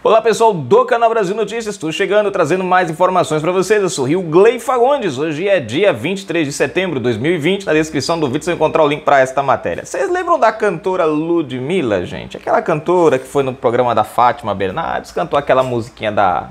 Olá pessoal do canal Brasil Notícias, estou chegando trazendo mais informações para vocês. Eu sou Rio Glei Fagundes. Hoje é dia 23 de setembro de 2020. Na descrição do vídeo você vai encontrar o link para esta matéria. Vocês lembram da cantora Ludmilla, gente? Aquela cantora que foi no programa da Fátima Bernardes, cantou aquela musiquinha da,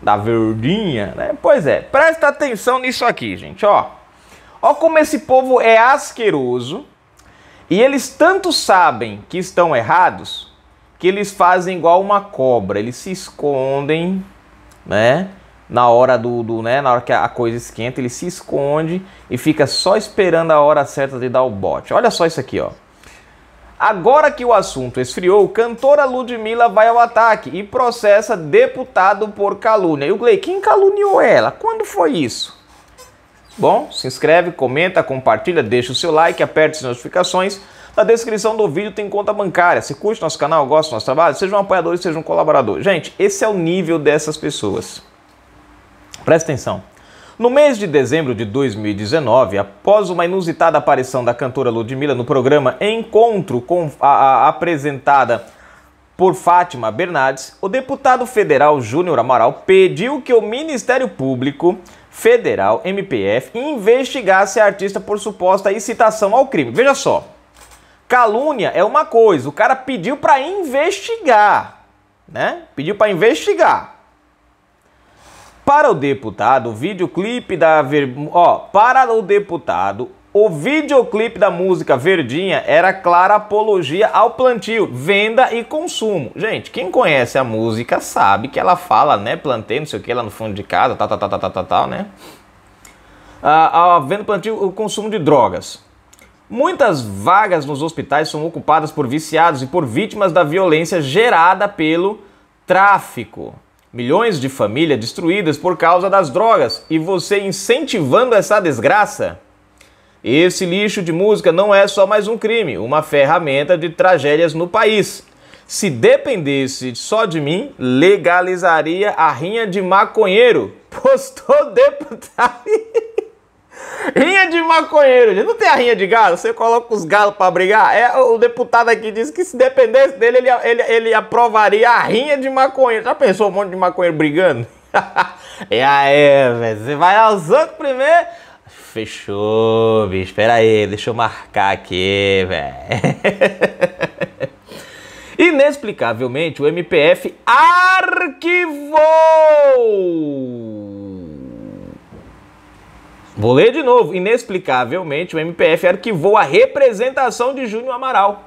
da Verdinha, né? Pois é, presta atenção nisso aqui, gente, ó. Ó como esse povo é asqueroso e eles tanto sabem que estão errados que eles fazem igual uma cobra, eles se escondem, né? Na hora do, do né, na hora que a coisa esquenta, ele se esconde e fica só esperando a hora certa de dar o bote. Olha só isso aqui, ó. Agora que o assunto esfriou, cantora Ludmilla vai ao ataque e processa deputado por calúnia. E o Gley, quem caluniou ela? Quando foi isso? Bom, se inscreve, comenta, compartilha, deixa o seu like, aperte as notificações. Na descrição do vídeo tem conta bancária. Se curte nosso canal, gosta do nosso trabalho, seja um apoiador, seja um colaborador. Gente, esse é o nível dessas pessoas. Presta atenção. No mês de dezembro de 2019, após uma inusitada aparição da cantora Ludmilla no programa Encontro com a, a apresentada por Fátima Bernardes, o deputado federal Júnior Amaral pediu que o Ministério Público Federal, MPF, investigasse a artista por suposta incitação ao crime. Veja só. Calúnia é uma coisa, o cara pediu para investigar, né? Pediu para investigar. Para o deputado, o videoclipe da ver... ó, para o deputado, o videoclipe da música Verdinha era clara apologia ao plantio, venda e consumo. Gente, quem conhece a música sabe que ela fala, né? Plantei, não sei o que, lá no fundo de casa, tal, tal, tal, tal, tal, tal, tal né? Ah, a, a venda plantio, o consumo de drogas. Muitas vagas nos hospitais são ocupadas por viciados e por vítimas da violência gerada pelo tráfico. Milhões de famílias destruídas por causa das drogas e você incentivando essa desgraça? Esse lixo de música não é só mais um crime, uma ferramenta de tragédias no país. Se dependesse só de mim, legalizaria a rinha de maconheiro. Postou deputado. Rinha de maconheiro, Não tem a rinha de galo? Você coloca os galos para brigar? É, o deputado aqui disse que se dependesse dele, ele, ele, ele aprovaria a rinha de maconheiro. Já pensou um monte de maconheiro brigando? e aí, é, é, velho, você vai aos outros primeiro Fechou, bicho. Espera aí, deixa eu marcar aqui, velho. Inexplicavelmente, o MPF arquivou. Vou ler de novo. Inexplicavelmente, o MPF arquivou a representação de Júnior Amaral.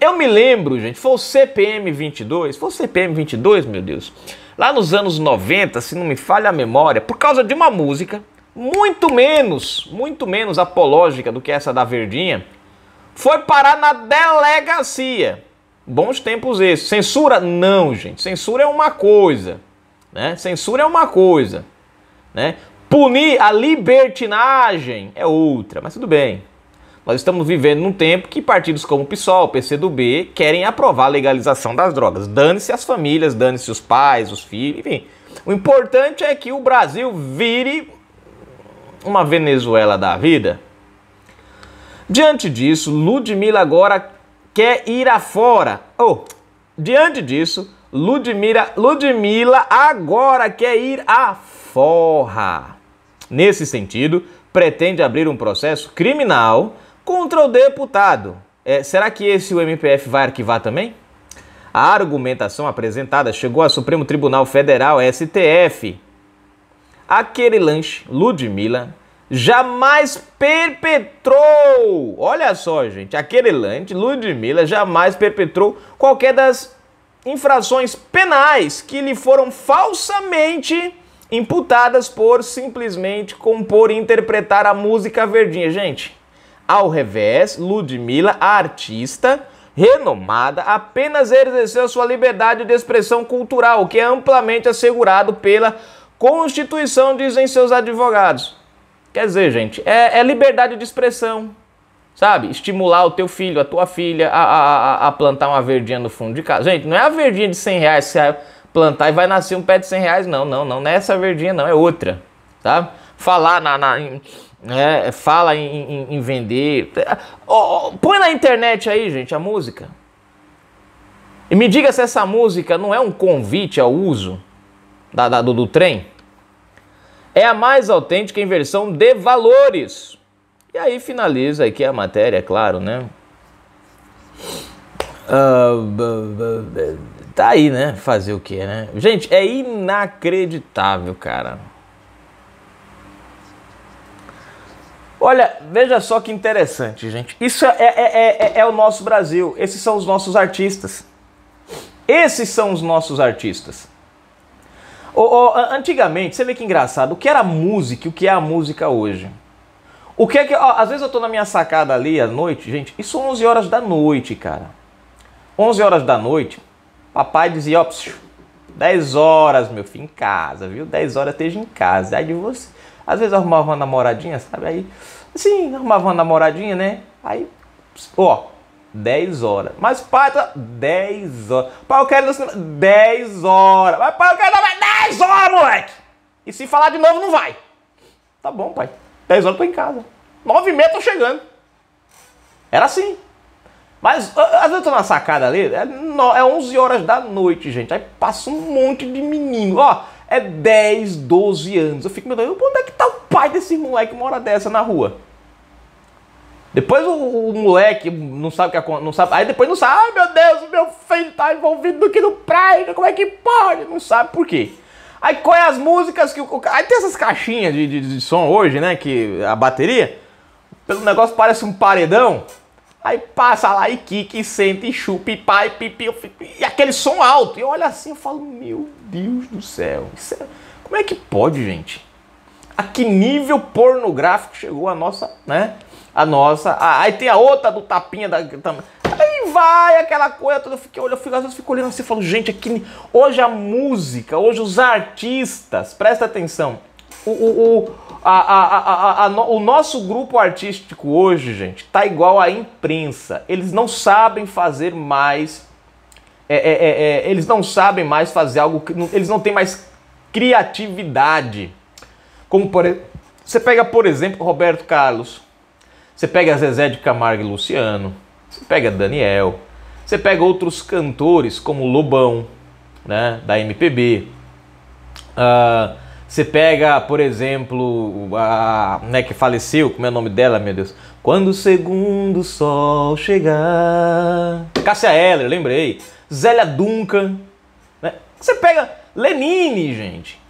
Eu me lembro, gente, foi o CPM 22, foi o CPM 22, meu Deus, lá nos anos 90, se não me falha a memória, por causa de uma música muito menos, muito menos apológica do que essa da Verdinha, foi parar na delegacia. Bons tempos esses. Censura? Não, gente. Censura é uma coisa. Né? Censura é uma coisa. Né? Punir a libertinagem é outra, mas tudo bem. Nós estamos vivendo num tempo que partidos como o PSOL, o PCdoB, querem aprovar a legalização das drogas. Dane-se as famílias, dane-se os pais, os filhos, enfim. O importante é que o Brasil vire uma Venezuela da vida? Diante disso, Ludmila agora quer ir afora. Oh, diante disso, Ludmila, Ludmila agora quer ir afora. Nesse sentido, pretende abrir um processo criminal contra o deputado. É, será que esse o MPF vai arquivar também? A argumentação apresentada chegou ao Supremo Tribunal Federal, STF, aquele lanche, Ludmilla, jamais perpetrou. Olha só, gente, aquele lanche, Ludmilla, jamais perpetrou qualquer das infrações penais que lhe foram falsamente imputadas por simplesmente compor e interpretar a música verdinha. Gente, ao revés, Ludmilla, a artista renomada, apenas exerceu sua liberdade de expressão cultural, que é amplamente assegurado pela Constituição, dizem seus advogados. Quer dizer, gente, é, é liberdade de expressão, sabe? Estimular o teu filho, a tua filha a, a, a, plantar uma verdinha no fundo de casa. Gente, não é a verdinha de 100 reais que você plantar e vai nascer um pé de 100 reais, não, não, não. Não é essa verdinha, não, é outra, tá? Falar na. na em, é, fala em, em, em vender. Oh, oh, põe na internet aí, gente, a música. E me diga se essa música não é um convite ao uso da, da do, do trem é a mais autêntica inversão de valores. E aí finaliza aqui a matéria, claro, né? tá aí, né? Fazer o quê, né? Gente, é inacreditável, cara. Olha, veja só que interessante, gente. Isso é, é, é, é o nosso Brasil. Esses são os nossos artistas. Esses são os nossos artistas. Oh, oh, antigamente, você vê que engraçado, o que era música e o que é a música hoje? O que é que. Ó, às vezes eu tô na minha sacada ali à noite, gente, isso são 11 horas da noite, cara. 11 horas da noite, papai dizia, ó, psiu, 10 horas, meu filho, em casa, viu? 10 horas esteja em casa. Aí de você. Às vezes arrumava uma namoradinha, sabe? Aí, assim, arrumava uma namoradinha, né? Aí, ó, 10 horas. Mas pai, tá... 10 horas. Pai, eu quero ir no cinema. 10 horas. Mas pai, eu quero ir 10 horas, moleque. E se falar de novo, não vai. Tá bom, pai. 10 horas eu tô em casa. 9 e meia tô chegando. Era assim. Mas às vezes eu tô na sacada ali, é, é 11 horas da noite, gente. Aí passa um monte de menino. Ó, é 10, 12 anos. Eu fico, meu Deus, onde é que tá o pai desse moleque uma hora dessa na rua? Depois o, o, moleque não sabe o que não sabe. Aí depois não sabe, ai ah, meu Deus, meu filho tá envolvido no que não praia, como é que pode? Não sabe por quê. Aí qual é as músicas que o. Aí tem essas caixinhas de, de, de som hoje, né? Que a bateria, pelo negócio parece um paredão. Aí passa lá e kick, e sente, e chupa, e pai, pipi, e aquele som alto. E eu olho assim e falo, meu Deus do céu, é... como é que pode, gente? A que nível pornográfico chegou a nossa, né? a nossa. Ah, aí tem a outra do tapinha da. Aí vai aquela coisa toda. Eu fico, eu fico, às vezes fico olhando assim e falo, gente, aqui, é hoje a música, hoje os artistas, presta atenção. O, o, o, a, a, a, o nosso grupo artístico hoje, gente, tá igual à imprensa. Eles não sabem fazer mais. É, é, é, é eles não sabem mais fazer algo. Eles não têm mais criatividade. Como por Você pega, por exemplo, Roberto Carlos. Você pega Zezé de Camargo e Luciano, você pega Daniel, você pega outros cantores como Lobão, né, da MPB. Uh, ah, você pega, por exemplo, a né, que faleceu, como é o nome dela, meu Deus? Quando o segundo sol chegar. Cássia Heller, lembrei. Zélia Duncan. Né? Você pega Lenine, gente.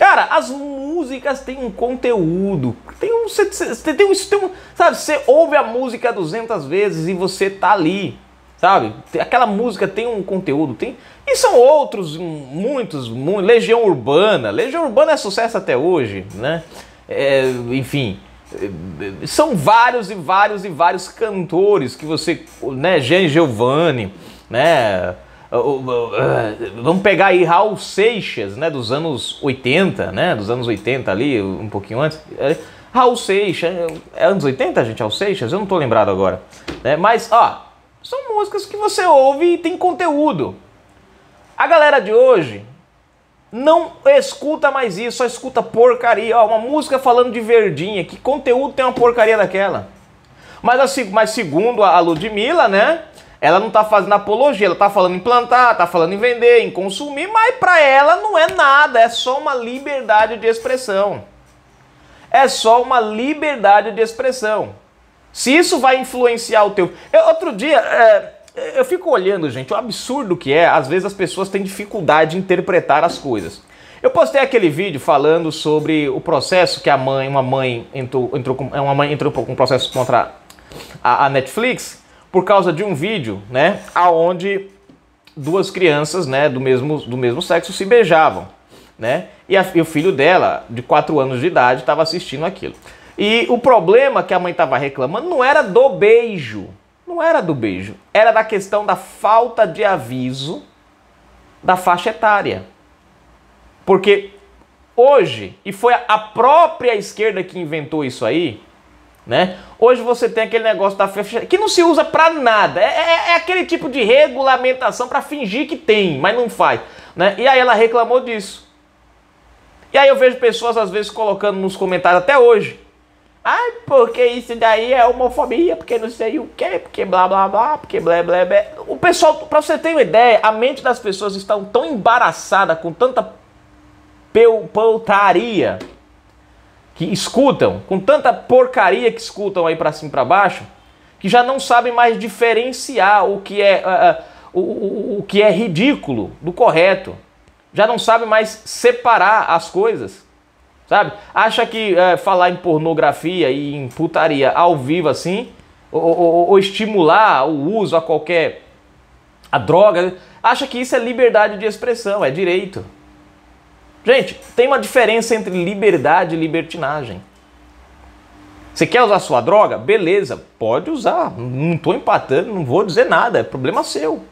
Cara, as músicas têm um conteúdo. Tem um. Cê, cê, tem um, tem um sabe, você ouve a música 200 vezes e você tá ali. Sabe? Aquela música tem um conteúdo. tem E são outros, hum, muitos. muitos Legião Urbana. Legião Urbana é sucesso até hoje, né? É, enfim é, são vários e vários e vários cantores que você, né, Jean Giovanni, né, ah, ah, vamos pegar aí Raul Seixas, né, dos anos 80, né, dos anos 80 ali, um pouquinho antes. É, Raul Seixas, é, é anos 80, gente, Raul Seixas? Eu não tô lembrado agora. Né, mas, ó, são músicas que você ouve e tem conteúdo. A galera de hoje não escuta mais isso, só escuta porcaria. Ó, uma música falando de verdinha, que conteúdo tem uma porcaria daquela? Mas, assim, mas segundo a Ludmilla, né? Ela não está fazendo apologia, ela está falando em plantar, está falando em vender, em consumir, mas para ela não é nada, é só uma liberdade de expressão. É só uma liberdade de expressão. Se isso vai influenciar o teu. Eu, outro dia, é, eu fico olhando, gente, o absurdo que é, às vezes as pessoas têm dificuldade de interpretar as coisas. Eu postei aquele vídeo falando sobre o processo que a mãe, uma mãe entrou, entrou com, é, uma mãe entrou com um processo contra a, a Netflix por causa de um vídeo, né, aonde duas crianças, né, do mesmo, do mesmo sexo se beijavam, né? E, a, e o filho dela, de 4 anos de idade, estava assistindo aquilo. E o problema que a mãe estava reclamando não era do beijo, não era do beijo, era da questão da falta de aviso da faixa etária. Porque hoje, e foi a própria esquerda que inventou isso aí, né? Hoje você tem aquele negócio da fecha que não se usa para nada. É, é, é, aquele tipo de regulamentação para fingir que tem, mas não faz. Né? E aí ela reclamou disso. E aí eu vejo pessoas às vezes colocando nos comentários até hoje. Ai, porque isso daí é homofobia, porque não sei o que, porque blá blá blá, porque blé blé blé. O pessoal, pra você ter uma ideia, a mente das pessoas está tão embaraçada com tanta poutaria, que escutam, com tanta porcaria que escutam aí para cima para baixo, que já não sabem mais diferenciar o que é uh, o, o, o que é ridículo do correto. Já não sabem mais separar as coisas. Sabe? Acha que uh, falar em pornografia e em putaria ao vivo assim, ou, ou, ou estimular o uso a qualquer a droga, acha que isso é liberdade de expressão, é direito. Gente, tem uma diferença entre liberdade e libertinagem. Você quer usar sua droga? Beleza, pode usar. Não estou empatando, não vou dizer nada, é problema seu.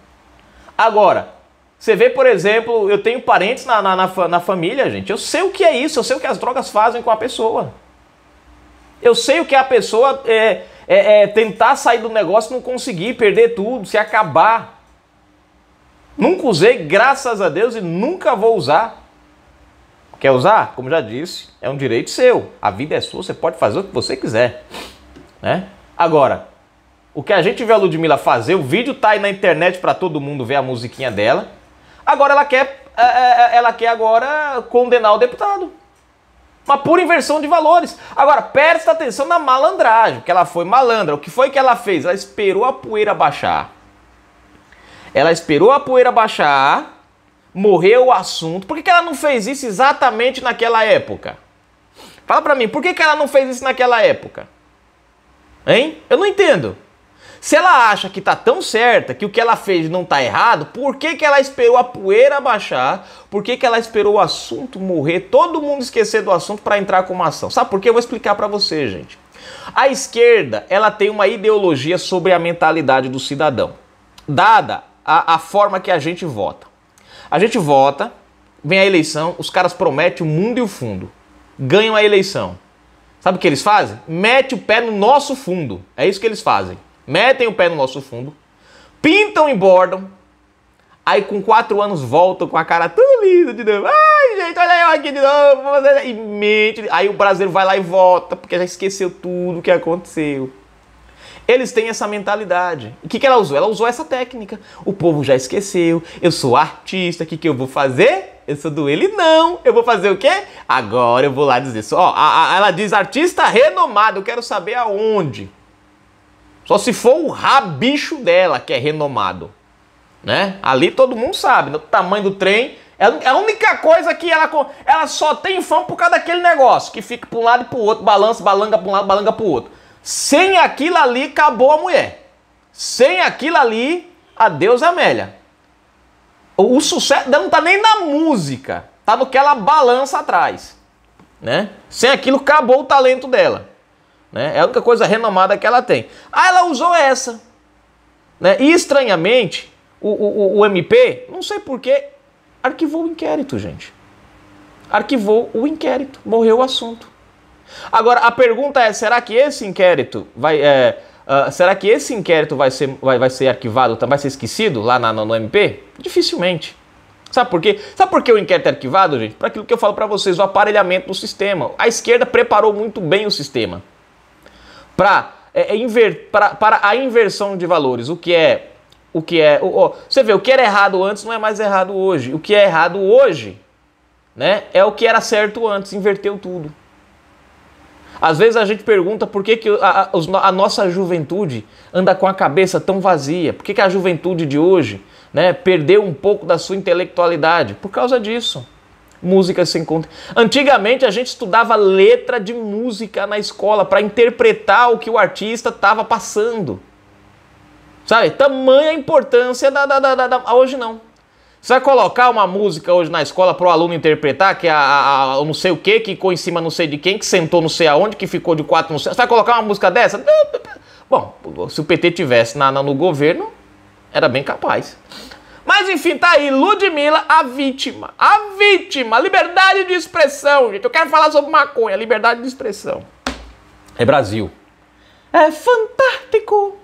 Agora, você vê, por exemplo, eu tenho parentes na, na, na, na, família, gente. Eu sei o que é isso, eu sei o que as drogas fazem com a pessoa. Eu sei o que a pessoa é, é, é tentar sair do negócio, não conseguir, perder tudo, se acabar. Nunca usei, graças a Deus, e nunca vou usar. Quer usar? Como já disse, é um direito seu. A vida é sua, você pode fazer o que você quiser. Né? Agora, o que a gente vê a Ludmilla fazer, o vídeo tá aí na internet para todo mundo ver a musiquinha dela. Agora ela quer, é, é, é, ela quer agora condenar o deputado. Uma pura inversão de valores. Agora, presta atenção na malandragem, que ela foi malandra. O que foi que ela fez? Ela esperou a poeira baixar. Ela esperou a poeira baixar morreu o assunto. Por que, que ela não fez isso exatamente naquela época? Fala pra mim, por que, que ela não fez isso naquela época? Hein? Eu não entendo. Se ela acha que tá tão certa, que o que ela fez não tá errado, por que, que ela esperou a poeira baixar? Por que, que ela esperou o assunto morrer, todo mundo esquecer do assunto para entrar com uma ação? Sabe por quê? Eu vou explicar para você, gente. A esquerda, ela tem uma ideologia sobre a mentalidade do cidadão, dada a, a forma que a gente vota. A gente vota, vem a eleição, os caras prometem o mundo e o fundo. Ganham a eleição. Sabe o que eles fazem? Mete o pé no nosso fundo. É isso que eles fazem. Metem o pé no nosso fundo, pintam e bordam. Aí com quatro anos voltam com a cara tão linda de novo. Ai, gente, olha eu aqui de novo. E mente. Aí o brasileiro vai lá e volta, porque já esqueceu tudo o que aconteceu. Eles têm essa mentalidade. O que, que ela usou? Ela usou essa técnica. O povo já esqueceu. Eu sou artista, o que, que eu vou fazer? Eu sou do ele, não. Eu vou fazer o quê? Agora eu vou lá dizer. Ó, ela diz artista renomado, eu quero saber aonde. Só se for o rabicho dela que é renomado. Né? Ali todo mundo sabe, o tamanho do trem. É, é a única coisa que ela, ela só tem fã por causa daquele negócio que fica para um lado e para o outro, balança, balanga para um lado, balanga para o outro. Sem aquilo ali, acabou a mulher. Sem aquilo ali, adeus Amélia. O, sucesso não tá nem na música, tá no que ela balança atrás, né? Sem aquilo acabou o talento dela, né? É a única coisa renomada que ela tem. Ah, ela usou essa, né? E estranhamente, o, o, o MP, não sei porquê, arquivou o inquérito, gente. Arquivou o inquérito, morreu o assunto. Agora, a pergunta é: será que esse inquérito vai. É, uh, será que esse inquérito vai ser, vai, vai ser arquivado, tá, vai ser esquecido lá na, no MP? Dificilmente. Sabe por quê? Sabe por que o inquérito é arquivado, gente? Para aquilo que eu falo para vocês, o aparelhamento do sistema. A esquerda preparou muito bem o sistema para é, é, inver, para a inversão de valores. O que é o que é, o, o, você vê, o que era errado antes não é mais errado hoje. O que é errado hoje, né, é o que era certo antes, inverteu tudo. Às vezes a gente pergunta por que, que a, a, nossa juventude anda com a cabeça tão vazia, por que, que a juventude de hoje né, perdeu um pouco da sua intelectualidade? Por causa disso. Música sem conta. Antigamente a gente estudava letra de música na escola para interpretar o que o artista estava passando. Sabe? Tamanha importância da, da, da, da. Hoje não. Você vai colocar uma música hoje na escola para o aluno interpretar, que é a, a, a, não sei o que, que ficou em cima não sei de quem, que sentou não sei aonde, que ficou de quatro não sei. Você vai colocar uma música dessa? Bom, se o PT tivesse na, na no governo, era bem capaz. Mas enfim, tá aí, Ludmilla, a vítima. A vítima, liberdade de expressão, gente. Eu quero falar sobre maconha, liberdade de expressão. É Brasil. É fantástico.